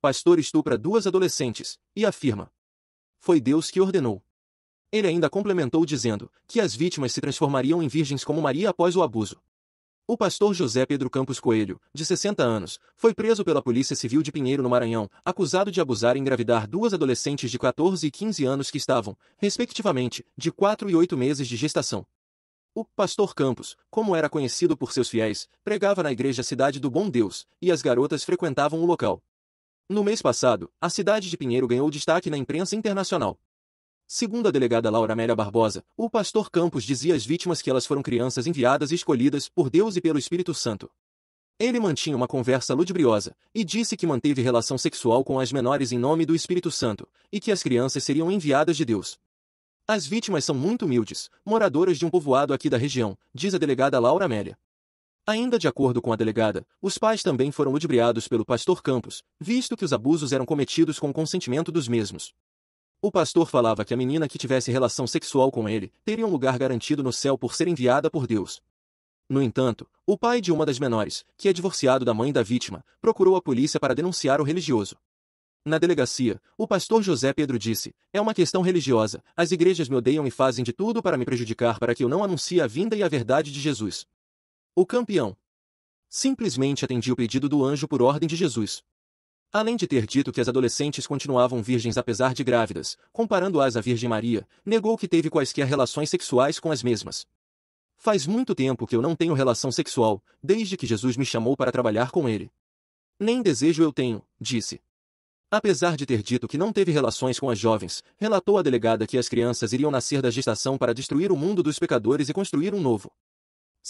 pastor estupra duas adolescentes, e afirma. Foi Deus que ordenou. Ele ainda complementou dizendo que as vítimas se transformariam em virgens como Maria após o abuso. O pastor José Pedro Campos Coelho, de 60 anos, foi preso pela Polícia Civil de Pinheiro, no Maranhão, acusado de abusar e engravidar duas adolescentes de 14 e 15 anos que estavam, respectivamente, de 4 e 8 meses de gestação. O pastor Campos, como era conhecido por seus fiéis, pregava na igreja Cidade do Bom Deus, e as garotas frequentavam o local. No mês passado, a cidade de Pinheiro ganhou destaque na imprensa internacional. Segundo a delegada Laura Amélia Barbosa, o pastor Campos dizia às vítimas que elas foram crianças enviadas e escolhidas por Deus e pelo Espírito Santo. Ele mantinha uma conversa ludibriosa e disse que manteve relação sexual com as menores em nome do Espírito Santo e que as crianças seriam enviadas de Deus. As vítimas são muito humildes, moradoras de um povoado aqui da região, diz a delegada Laura Amélia. Ainda de acordo com a delegada, os pais também foram ludibriados pelo pastor Campos, visto que os abusos eram cometidos com o consentimento dos mesmos. O pastor falava que a menina que tivesse relação sexual com ele teria um lugar garantido no céu por ser enviada por Deus. No entanto, o pai de uma das menores, que é divorciado da mãe da vítima, procurou a polícia para denunciar o religioso. Na delegacia, o pastor José Pedro disse: É uma questão religiosa, as igrejas me odeiam e fazem de tudo para me prejudicar para que eu não anuncie a vinda e a verdade de Jesus. O campeão. Simplesmente atendi o pedido do anjo por ordem de Jesus. Além de ter dito que as adolescentes continuavam virgens apesar de grávidas, comparando-as à Virgem Maria, negou que teve quaisquer relações sexuais com as mesmas. Faz muito tempo que eu não tenho relação sexual, desde que Jesus me chamou para trabalhar com ele. Nem desejo eu tenho, disse. Apesar de ter dito que não teve relações com as jovens, relatou a delegada que as crianças iriam nascer da gestação para destruir o mundo dos pecadores e construir um novo.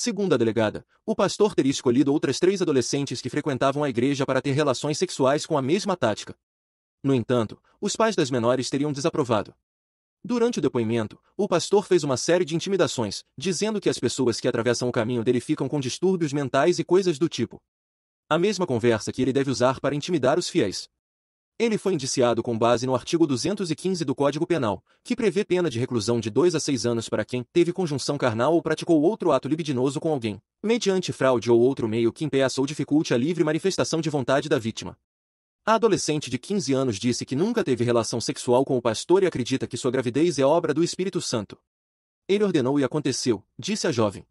Segundo a delegada, o pastor teria escolhido outras três adolescentes que frequentavam a igreja para ter relações sexuais com a mesma tática. No entanto, os pais das menores teriam desaprovado. Durante o depoimento, o pastor fez uma série de intimidações, dizendo que as pessoas que atravessam o caminho dele ficam com distúrbios mentais e coisas do tipo. A mesma conversa que ele deve usar para intimidar os fiéis, ele foi indiciado com base no artigo 215 do Código Penal, que prevê pena de reclusão de 2 a 6 anos para quem teve conjunção carnal ou praticou outro ato libidinoso com alguém, mediante fraude ou outro meio que impeça ou dificulte a livre manifestação de vontade da vítima. A adolescente de 15 anos disse que nunca teve relação sexual com o pastor e acredita que sua gravidez é obra do Espírito Santo. Ele ordenou e aconteceu, disse a jovem.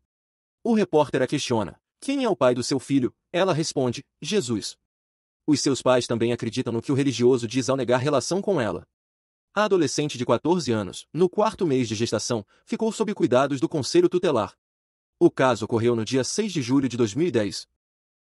O repórter a questiona: Quem é o pai do seu filho? Ela responde: Jesus. Os seus pais também acreditam no que o religioso diz ao negar relação com ela. A adolescente de 14 anos, no quarto mês de gestação, ficou sob cuidados do conselho tutelar. O caso ocorreu no dia 6 de julho de 2010,